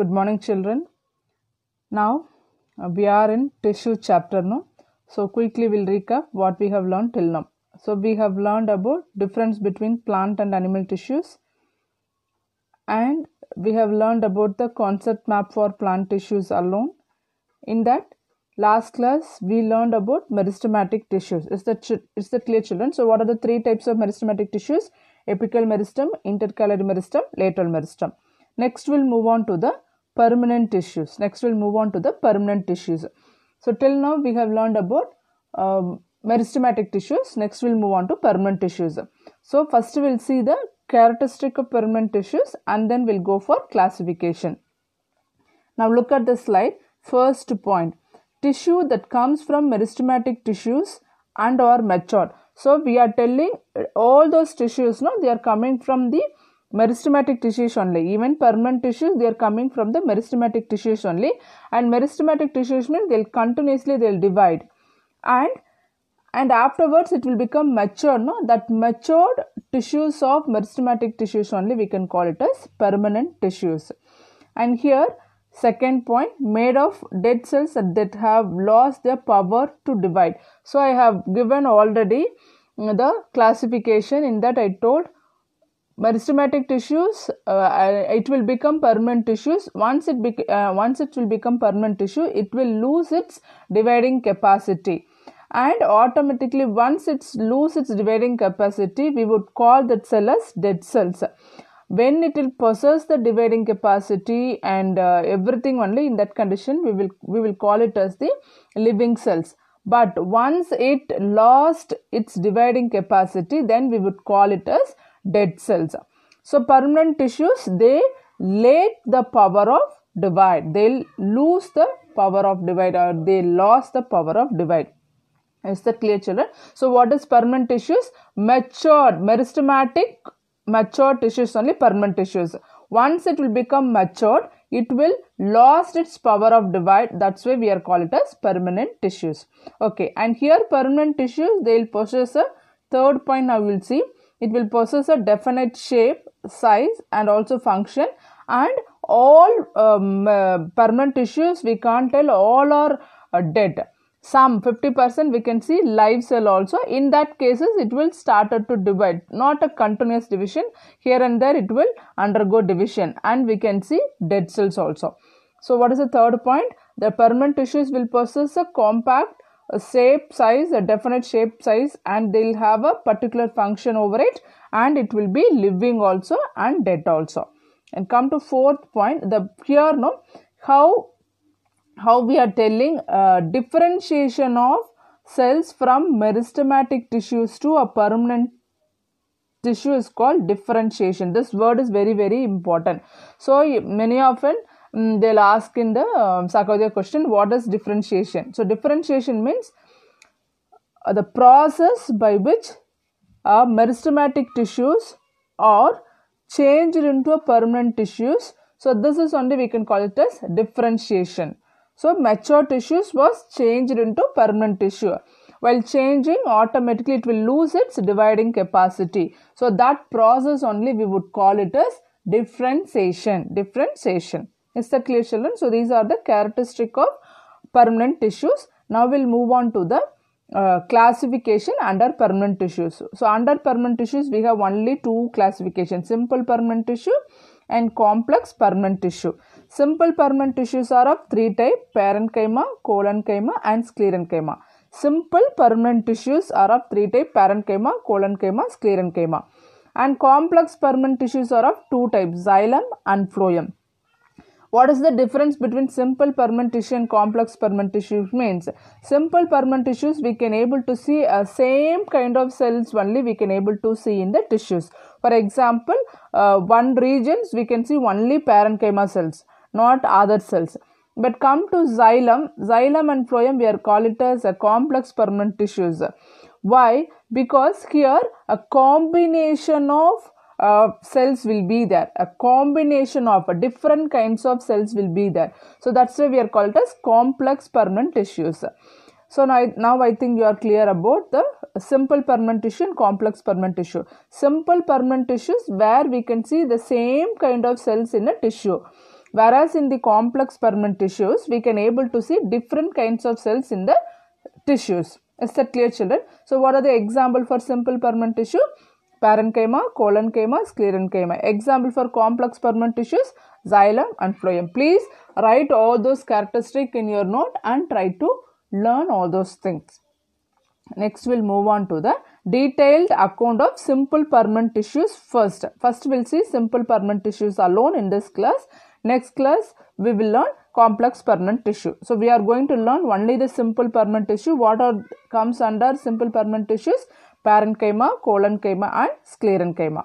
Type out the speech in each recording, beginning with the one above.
good morning children now uh, we are in tissue chapter now so quickly we'll recap what we have learned till now so we have learned about difference between plant and animal tissues and we have learned about the concept map for plant tissues alone in that last class we learned about meristematic tissues is that is that clear children so what are the three types of meristematic tissues apical meristem intercalary meristem lateral meristem next we'll move on to the permanent tissues. Next, we'll move on to the permanent tissues. So, till now, we have learned about um, meristematic tissues. Next, we'll move on to permanent tissues. So, first, we'll see the characteristic of permanent tissues and then we'll go for classification. Now, look at the slide. First point tissue that comes from meristematic tissues and or matured. So, we are telling all those tissues, no, they are coming from the meristematic tissues only even permanent tissues they are coming from the meristematic tissues only and meristematic tissues means they'll continuously they'll divide and and afterwards it will become mature no that matured tissues of meristematic tissues only we can call it as permanent tissues and here second point made of dead cells that have lost their power to divide so i have given already the classification in that i told Meristematic tissues, uh, it will become permanent tissues. Once it, bec- uh, once it will become permanent tissue, it will lose its dividing capacity and automatically once it's lose its dividing capacity we would call that cell as dead cells when it will possess the dividing capacity and uh, everything only in that condition we will we will call it as the living cells but once it lost its dividing capacity then we would call it as dead cells. So, permanent tissues they lack the power of divide, they lose the power of divide, or they lost the power of divide. Is that clear, children? So, what is permanent tissues? Matured, meristematic, mature tissues only permanent tissues. Once it will become matured, it will lost its power of divide that's why we are called as permanent tissues okay and here permanent tissues they will possess a third point now we will see it will possess a definite shape, size, and also function. And all um, uh, permanent tissues, we can't tell all are uh, dead. Some 50% we can see live cell also. In that cases, it will started to divide, not a continuous division. Here and there, it will undergo division, and we can see dead cells also. So, what is the third point? The permanent tissues will possess a compact a shape size a definite shape size and they'll have a particular function over it and it will be living also and dead also and come to fourth point the here no how how we are telling uh, differentiation of cells from meristematic tissues to a permanent tissue is called differentiation this word is very very important so many often um, they'll ask in the um, psychology question what is differentiation so differentiation means uh, the process by which uh, meristematic tissues are changed into a permanent tissues so this is only we can call it as differentiation so mature tissues was changed into permanent tissue while changing automatically it will lose its dividing capacity so that process only we would call it as differentiation differentiation is clear children? So these are the characteristic of permanent tissues. Now we'll move on to the uh, classification under permanent tissues. So under permanent tissues we have only two classification simple permanent tissue and complex permanent tissue. Simple permanent tissues are of three type parenchyma, colonchyma and sclerenchyma. Simple permanent tissues are of three type parenchyma, colonchyma, sclerenchyma and complex permanent tissues are of two types xylem and phloem. What is the difference between simple permanent tissue and complex permanent tissue means simple permanent tissues we can able to see a uh, same kind of cells only we can able to see in the tissues. For example, uh, one regions we can see only parenchyma cells, not other cells. But come to xylem, xylem and phloem we are call it as a complex permanent tissues. Why? Because here a combination of uh, cells will be there a combination of uh, different kinds of cells will be there so that's why we are called as complex permanent tissues so now, now I think you are clear about the simple permanent tissue and complex permanent tissue. Simple permanent tissues where we can see the same kind of cells in a tissue. Whereas in the complex permanent tissues, we can able to see different kinds of cells in the tissues. Is that clear children? So what are the example for simple permanent tissue? parenchyma, coloncyma, sclerenchyma. Example for complex permanent tissues, xylem and phloem. Please write all those characteristic in your note and try to learn all those things. Next, we'll move on to the detailed account of simple permanent tissues first. First, we'll see simple permanent tissues alone in this class. Next class, we will learn complex permanent tissue. So, we are going to learn only the simple permanent tissue. What are comes under simple permanent tissues? parenchyma, colonchyma and sclerenchyma.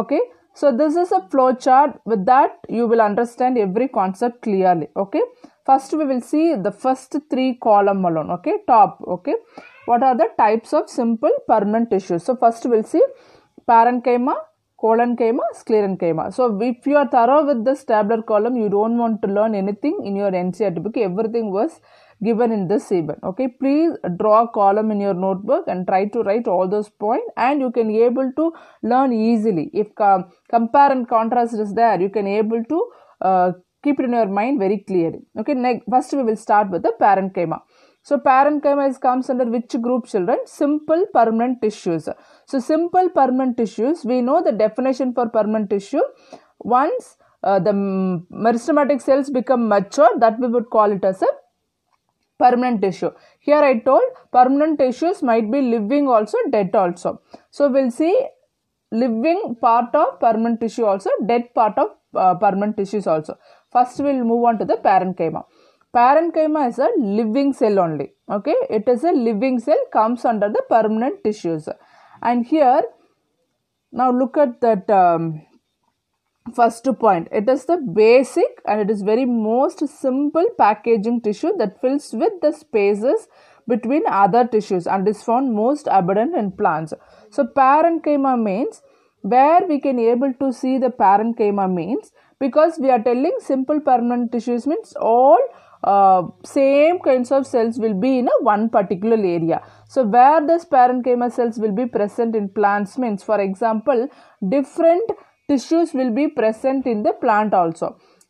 Okay. So this is a flow chart with that you will understand every concept clearly. Okay. First we will see the first three column alone. Okay. Top. Okay. What are the types of simple permanent tissues? So first we'll see parenchyma, colonchyma, sclerenchyma. So if you are thorough with this tabular column, you don't want to learn anything in your NCRT because everything was given in this event okay please draw a column in your notebook and try to write all those points and you can able to learn easily if com- uh, compare and contrast is there you can able to uh, keep it in your mind very clearly okay next first we will start with the parent so parent is comes under which group children simple permanent tissues so simple permanent tissues we know the definition for permanent tissue once uh, the meristematic cells become mature that we would call it as a permanent tissue. Here I told permanent tissues might be living also, dead also. So we'll see living part of permanent tissue also, dead part of uh, permanent tissues also. First we'll move on to the parenchyma. Parenchyma is a living cell only. Okay, it is a living cell comes under the permanent tissues. And here, now look at that um, first point it is the basic and it is very most simple packaging tissue that fills with the spaces between other tissues and is found most abundant in plants so parenchyma means where we can able to see the parenchyma means because we are telling simple permanent tissues means all uh, same kinds of cells will be in a one particular area. So where this parenchyma cells will be present in plants means for example different tissues will be present in the plant also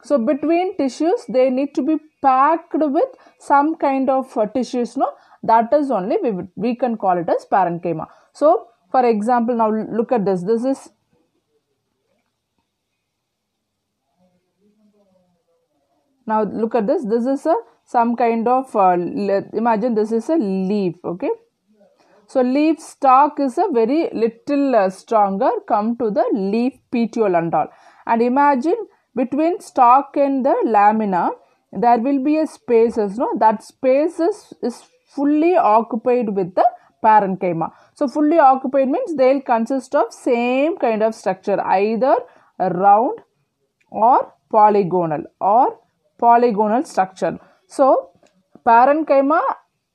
so between tissues they need to be packed with some kind of uh, tissues no that is only we, we can call it as parenchyma so for example now look at this this is now look at this this is a some kind of uh, imagine this is a leaf okay so leaf stalk is a very little uh, stronger come to the leaf petiole and all. And imagine between stalk and the lamina there will be a space, as no that space is, is fully occupied with the parenchyma. So fully occupied means they'll consist of same kind of structure either round or polygonal or polygonal structure. So parenchyma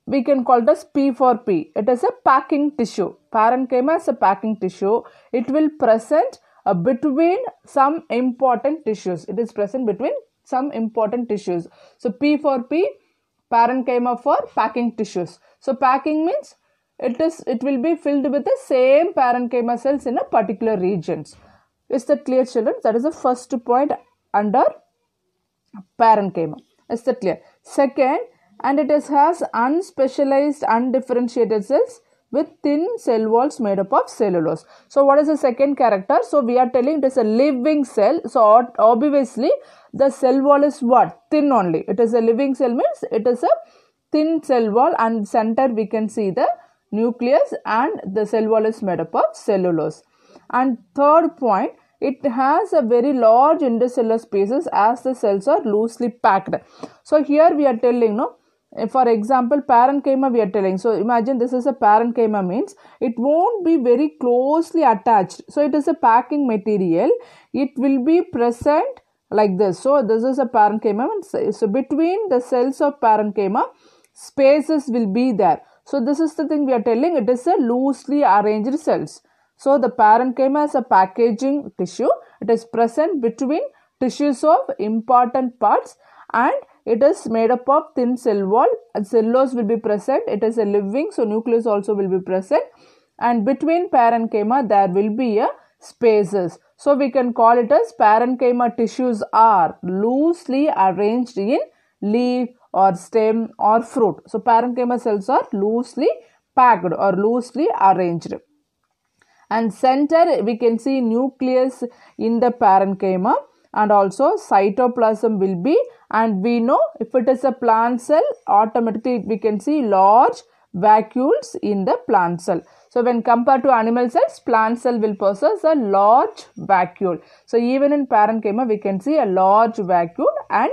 we can call it as P for P. It is a packing tissue. Parenchyma is a packing tissue. It will present uh, between some important tissues. It is present between some important tissues. So P for P, parenchyma for packing tissues. So packing means it is it will be filled with the same parenchyma cells in a particular regions. Is that clear, children? That is the first point under parenchyma. Is that clear? Second, and it is, has unspecialized undifferentiated cells with thin cell walls made up of cellulose. So what is the second character? So we are telling it is a living cell. So obviously the cell wall is what? Thin only. It is a living cell means it is a thin cell wall and center we can see the nucleus and the cell wall is made up of cellulose. And third point, it has a very large intercellular spaces as the cells are loosely packed. So here we are telling no Eh, for example parenchyma. we are telling so imagine this is a parenchyma means it won't be very closely attached so it is a packing material it will be present like this so this is a parenchyma eh, so between the cells of parenchyma spaces will be there so this is the thing we are telling it is a loosely arranged cells so the parenchyma is a packaging tissue it is present between tissues of important parts and it is made up of thin cell wall. Cellulose will be present. It is a living, so nucleus also will be present. And between parenchyma, there will be a spaces. So we can call it as parenchyma tissues are loosely arranged in leaf or stem or fruit. So parenchyma cells are loosely packed or loosely arranged. And center we can see nucleus in the parenchyma and also cytoplasm will be and we know if it is a plant cell automatically we can see large vacuoles in the plant cell. So when compared to animal cells, plant cell will possess a large vacuole. So even in parenchyma, we can see a large vacuole and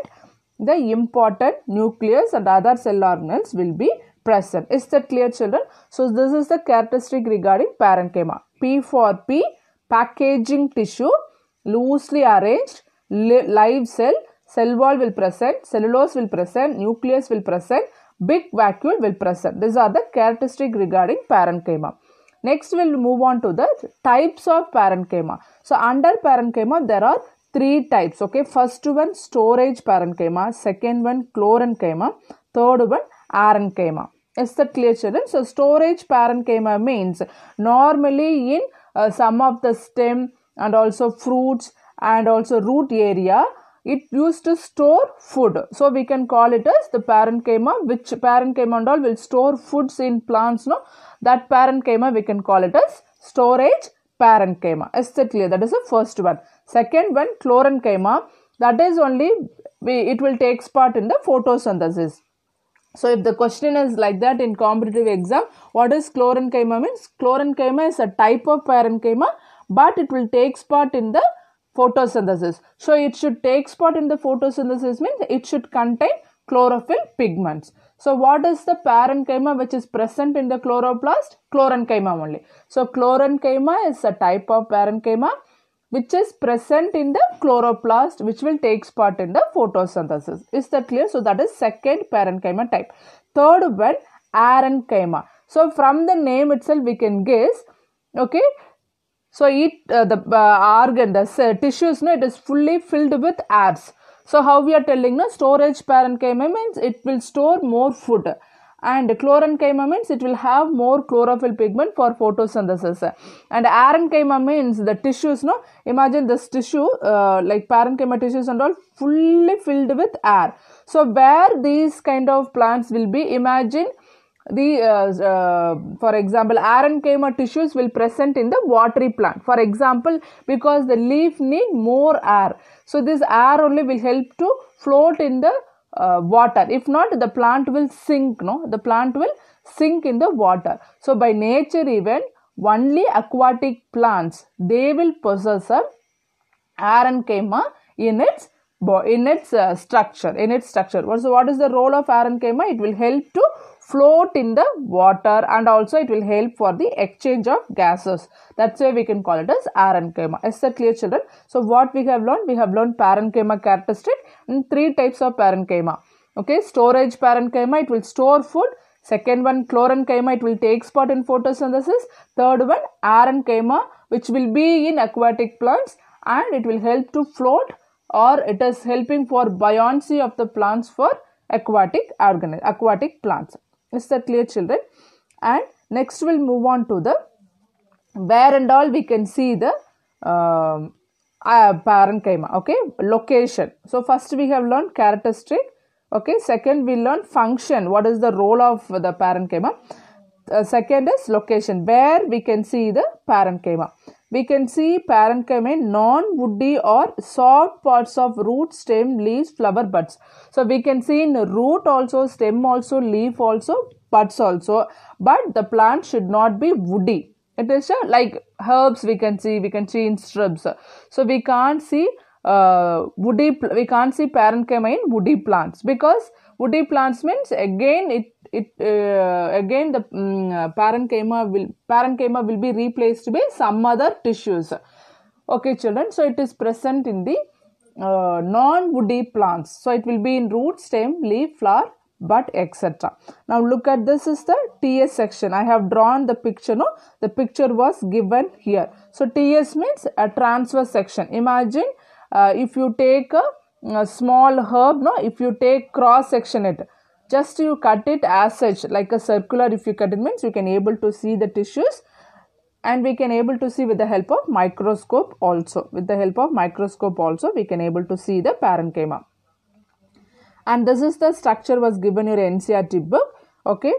the important nucleus and other cell organelles will be present. Is that clear children? So this is the characteristic regarding parenchyma. P four P, packaging tissue, loosely arranged live cell, cell wall will present, cellulose will present, nucleus will present, big vacuole will present. These are the characteristic regarding parenchyma. Next, we'll move on to the types of parenchyma. So, under parenchyma, there are three types. Okay, first one storage parenchyma, second one chlorenchyma, third one arenchyma. Is that clear, children? So, storage parenchyma means normally in uh, some of the stem and also fruits and also root area it used to store food so we can call it as the parenchyma which parenchyma and all will store foods in plants no that parenchyma we can call it as storage parenchyma is that clear that is the first one second one chlorenchyma that is only we, it will takes part in the photosynthesis so if the question is like that in competitive exam what is chlorenchyma means chlorenchyma is a type of parenchyma but it will takes part in the photosynthesis. So it should take part in the photosynthesis means it should contain chlorophyll pigments. So what is the parenchyma which is present in the chloroplast? Chlorenchyma only. So chlorenchyma is a type of parenchyma which is present in the chloroplast which will take part in the photosynthesis. Is that clear? So that is second parenchyma type. Third one, arenchyma. So from the name itself we can guess okay so it uh, the uh, organ, the uh, tissues, no, it is fully filled with airs. So how we are telling, no, storage parenchyma means it will store more food. And chlorenchyma means it will have more chlorophyll pigment for photosynthesis. And arenchyma means the tissues, no, imagine this tissue, uh, like parenchyma tissues and all, fully filled with air. So where these kind of plants will be, imagine the uh, uh, for example parenchyma tissues will present in the watery plant for example because the leaf need more air so this air only will help to float in the uh, water if not the plant will sink no the plant will sink in the water so by nature even only aquatic plants they will possess a parenchyma in its in its uh, structure in its structure so what is the role of parenchyma it will help to float in the water and also it will help for the exchange of gases. That's why we can call it as parenchyma. Is that clear children? So what we have learned? We have learned parenchyma characteristic and three types of parenchyma. Okay, storage parenchyma, it will store food. Second one, chlorenchyma, it will take part in photosynthesis. Third one, arenchyma, which will be in aquatic plants and it will help to float or it is helping for buoyancy of the plants for aquatic organism, aquatic plants is that clear children and next we'll move on to the where and all we can see the um, uh, parenchyma okay location so first we have learned characteristic okay second we learn function what is the role of the parenchyma uh, second is location where we can see the parenchyma we can see parenchyma non-woody or soft parts of root, stem, leaves, flower, buds. So we can see in root also, stem also, leaf also, buds also. But the plant should not be woody. It is uh, like herbs we can see, we can see in shrubs. So we can't see uh, woody, we can't see parenchyma in woody plants because woody plants means again it it uh, again the um, parenchyma will parenchyma will be replaced by some other tissues okay children so it is present in the uh, non woody plants so it will be in root stem leaf flower but etc now look at this is the ts section i have drawn the picture no the picture was given here so ts means a transverse section imagine uh, if you take a, a small herb no if you take cross section it just you cut it as such like a circular if you cut it means you can able to see the tissues and we can able to see with the help of microscope also with the help of microscope also we can able to see the parenchyma and this is the structure was given your ncrt book okay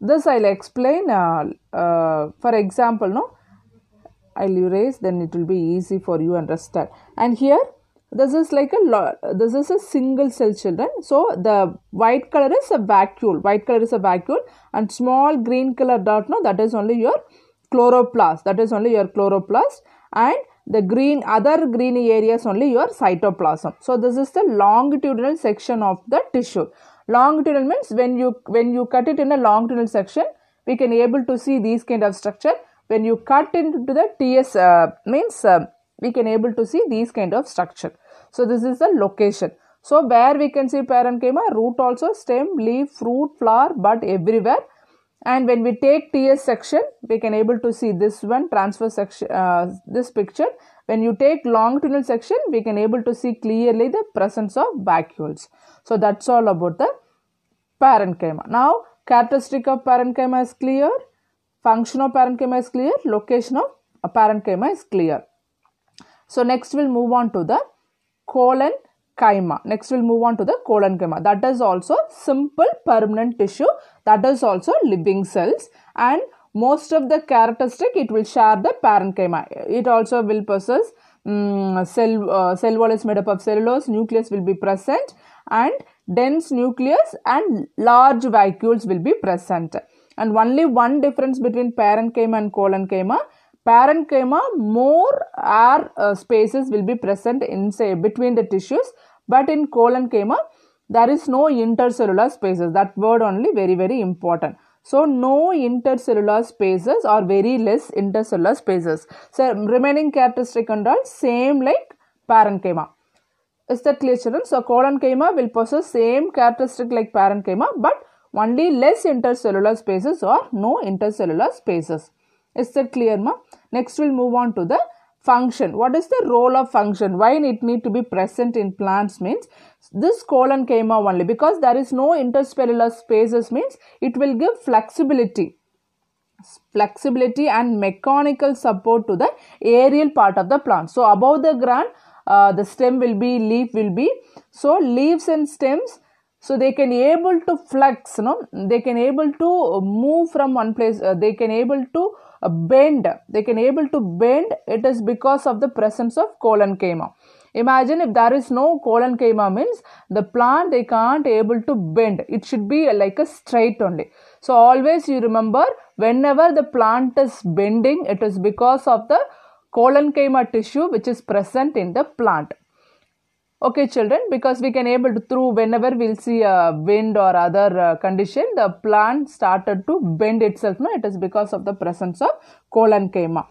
this i'll explain uh, uh, for example no i'll erase then it will be easy for you understand and here this is like a this is a single cell children so the white color is a vacuole white color is a vacuole and small green color dot no that is only your chloroplast that is only your chloroplast and the green other green areas only your cytoplasm so this is the longitudinal section of the tissue longitudinal means when you when you cut it in a longitudinal section we can able to see these kind of structure when you cut into the ts uh, means uh, we can able to see these kind of structure so this is the location. So where we can see parenchyma, root also, stem, leaf, fruit, flower, bud everywhere. And when we take TS section, we can able to see this one transfer section, uh, this picture. When you take longitudinal section, we can able to see clearly the presence of vacuoles. So that's all about the parenchyma. Now characteristic of parenchyma is clear, function of parenchyma is clear, location of parenchyma is clear. So next we'll move on to the colon chyma. Next we'll move on to the colon chyma. That is also simple permanent tissue. That is also living cells and most of the characteristic it will share the parenchyma. It also will possess um, cell, uh, cell wall is made up of cellulose, nucleus will be present and dense nucleus and large vacuoles will be present. And only one difference between parenchyma and colon chyma parenchyma more air uh, spaces will be present in say between the tissues but in colonchyma there is no intercellular spaces that word only very very important so no intercellular spaces or very less intercellular spaces so remaining characteristic and all same like parenchyma is that clear children so colonchyma will possess same characteristic like parenchyma but only less intercellular spaces or no intercellular spaces is that clear ma? Next we'll move on to the function. What is the role of function? Why it need to be present in plants means this colon came out only because there is no intercellular spaces means it will give flexibility flexibility and mechanical support to the aerial part of the plant. So above the ground, uh, the stem will be, leaf will be. So leaves and stems, so they can able to flex, you know, they can able to move from one place, uh, they can able to bend they can able to bend it is because of the presence of colon chema imagine if there is no colon chema means the plant they can't able to bend it should be like a straight only so always you remember whenever the plant is bending it is because of the colon chema tissue which is present in the plant okay children because we can able to through whenever we'll see a wind or other uh, condition the plant started to bend itself no it is because of the presence of colonchyma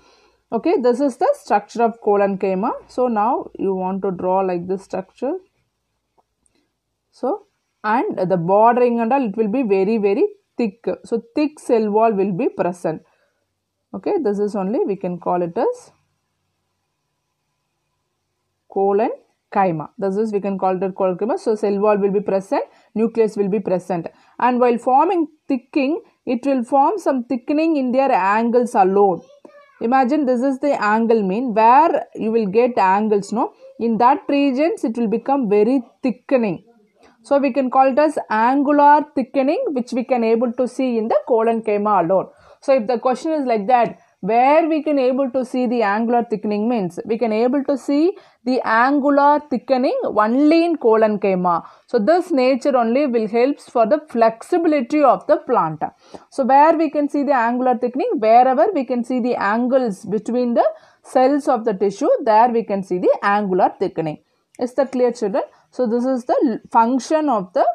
okay this is the structure of colonchyma so now you want to draw like this structure so and the bordering and all it will be very very thick so thick cell wall will be present okay this is only we can call it as colon chyma. This is we can call it called chyma. So cell wall will be present, nucleus will be present. And while forming thickening, it will form some thickening in their angles alone. Imagine this is the angle mean where you will get angles no. In that regions it will become very thickening. So we can call it as angular thickening which we can able to see in the colon chyma alone. So if the question is like that where we can able to see the angular thickening means we can able to see the angular thickening only in colon chema. So this nature only will helps for the flexibility of the plant. So where we can see the angular thickening, wherever we can see the angles between the cells of the tissue, there we can see the angular thickening. Is that clear children? So this is the function of the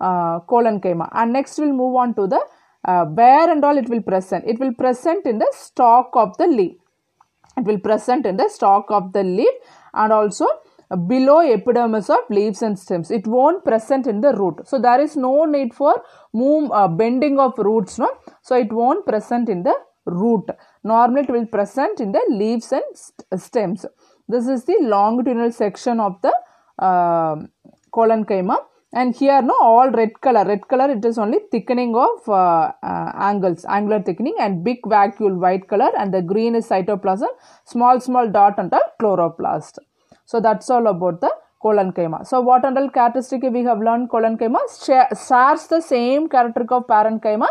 uh, colon chema. And next we'll move on to the uh, where and all it will present it will present in the stalk of the leaf it will present in the stalk of the leaf and also below epidermis of leaves and stems it won't present in the root so there is no need for move uh, bending of roots no so it won't present in the root normally it will present in the leaves and st stems this is the longitudinal section of the uh, colon chyma and here no all red color red color it is only thickening of uh, uh, angles angular thickening and big vacuole white color and the green is cytoplasm small small dot under chloroplast so that's all about the colonchema so what under characteristic we have learned colonchema shares the same characteristic of parenchyma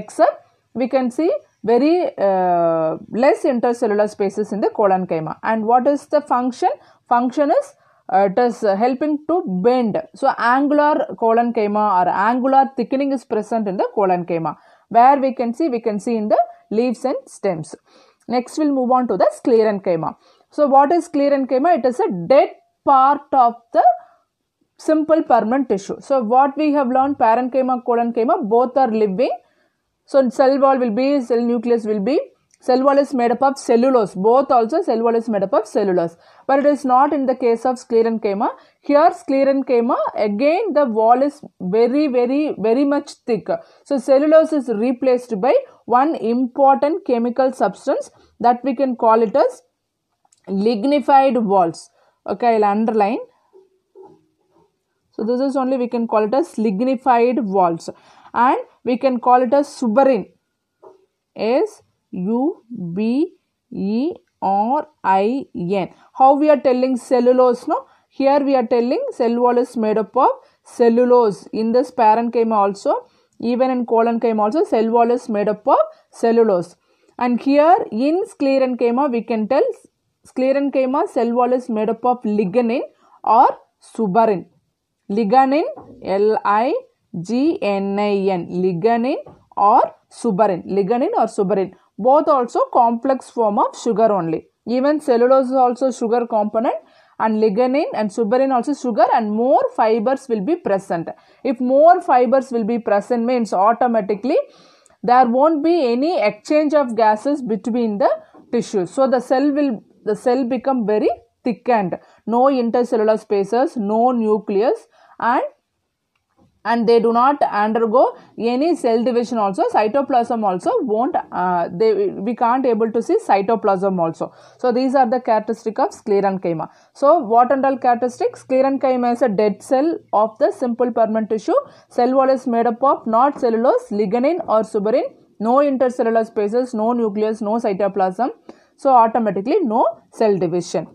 except we can see very uh, less intercellular spaces in the colonchema and what is the function function is uh, it is uh, helping to bend so angular colon chema or angular thickening is present in the colon chema where we can see we can see in the leaves and stems next we'll move on to the sclerenchyma so what is sclerenchyma it is a dead part of the simple permanent tissue so what we have learned parenchyma colon chema both are living so cell wall will be cell nucleus will be Cell wall is made up of cellulose. Both also cell wall is made up of cellulose. But it is not in the case of sclerenchyma. Here sclerenchyma, again the wall is very, very, very much thick. So cellulose is replaced by one important chemical substance that we can call it as lignified walls. Okay, I'll underline. So this is only we can call it as lignified walls and we can call it as suberin. Is U B E R I N. How we are telling cellulose? No, here we are telling cell wall is made up of cellulose. In this parenchyma also, even in colon also, cell wall is made up of cellulose. And here in sclerenchyma, we can tell sclerenchyma cell wall is made up of lignin or suberin. Lignin L I G N I N, Lignin or suberin. Lignin or suberin both also complex form of sugar only even cellulose is also sugar component and lignin and suberin also sugar and more fibers will be present if more fibers will be present means automatically there won't be any exchange of gases between the tissues so the cell will the cell become very thickened no intercellular spaces no nucleus and and they do not undergo any cell division also cytoplasm also won't uh, they we can't able to see cytoplasm also so these are the characteristic of sclerenchyma so what are all characteristics sclerenchyma is a dead cell of the simple permanent tissue cell wall is made up of not cellulose lignin or suberin no intercellular spaces no nucleus no cytoplasm so automatically no cell division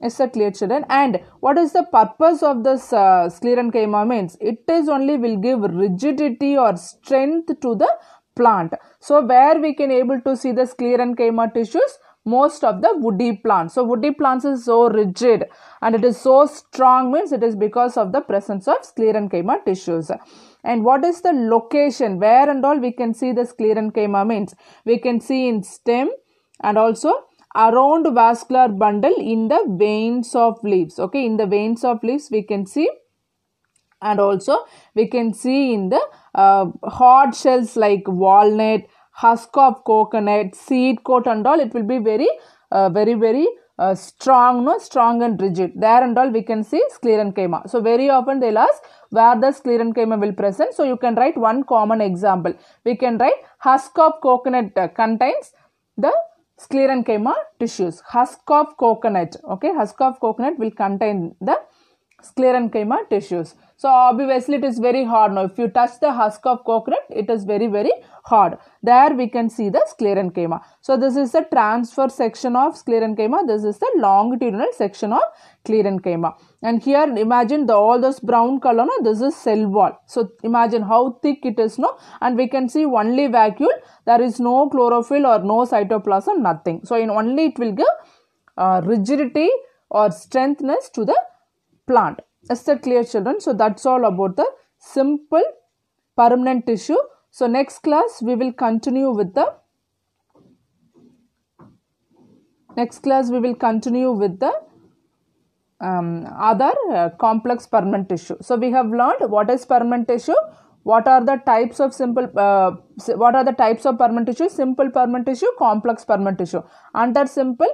it's a clear children. And what is the purpose of this uh, sclerenchyma means? It is only will give rigidity or strength to the plant. So where we can able to see the sclerenchyma tissues? Most of the woody plants. So woody plants is so rigid and it is so strong means it is because of the presence of sclerenchyma tissues and what is the location where and all we can see the sclerenchyma means we can see in stem and also around vascular bundle in the veins of leaves okay in the veins of leaves we can see and also we can see in the uh, hard shells like walnut husk of coconut seed coat and all it will be very uh, very very uh, strong no strong and rigid there and all we can see sclerenchyma so very often they'll ask where the sclerenchyma will present so you can write one common example we can write husk of coconut uh, contains the sclerenchyma tissues. Husk of coconut, okay, husk of coconut will contain the sclerenchyma tissues. So obviously it is very hard now. If you touch the husk of coconut, it is very very hard. There we can see the sclerenchyma. So this is the transfer section of sclerenchyma. This is the longitudinal section of sclerenchyma. And here imagine the, all those brown color. No, this is cell wall. So imagine how thick it is. No, and we can see only vacuole. There is no chlorophyll or no cytoplasm, nothing. So in only it will give uh, rigidity or strengthness to the plant. Is that clear, children? So that's all about the simple permanent tissue. So next class, we will continue with the next class we will continue with the um, other uh, complex permanent tissue so we have learned what is permanent tissue what are the types of simple uh, what are the types of permanent tissue simple permanent tissue complex permanent tissue under simple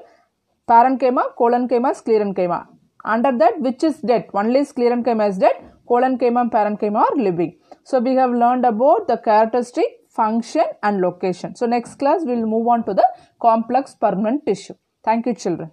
parenchyma colon sclerenchyma under that, which is dead? Only is clerenchyma is dead. Collenchyma and parenchyma are living. So we have learned about the characteristic, function and location. So next class we will move on to the complex permanent tissue. Thank you children.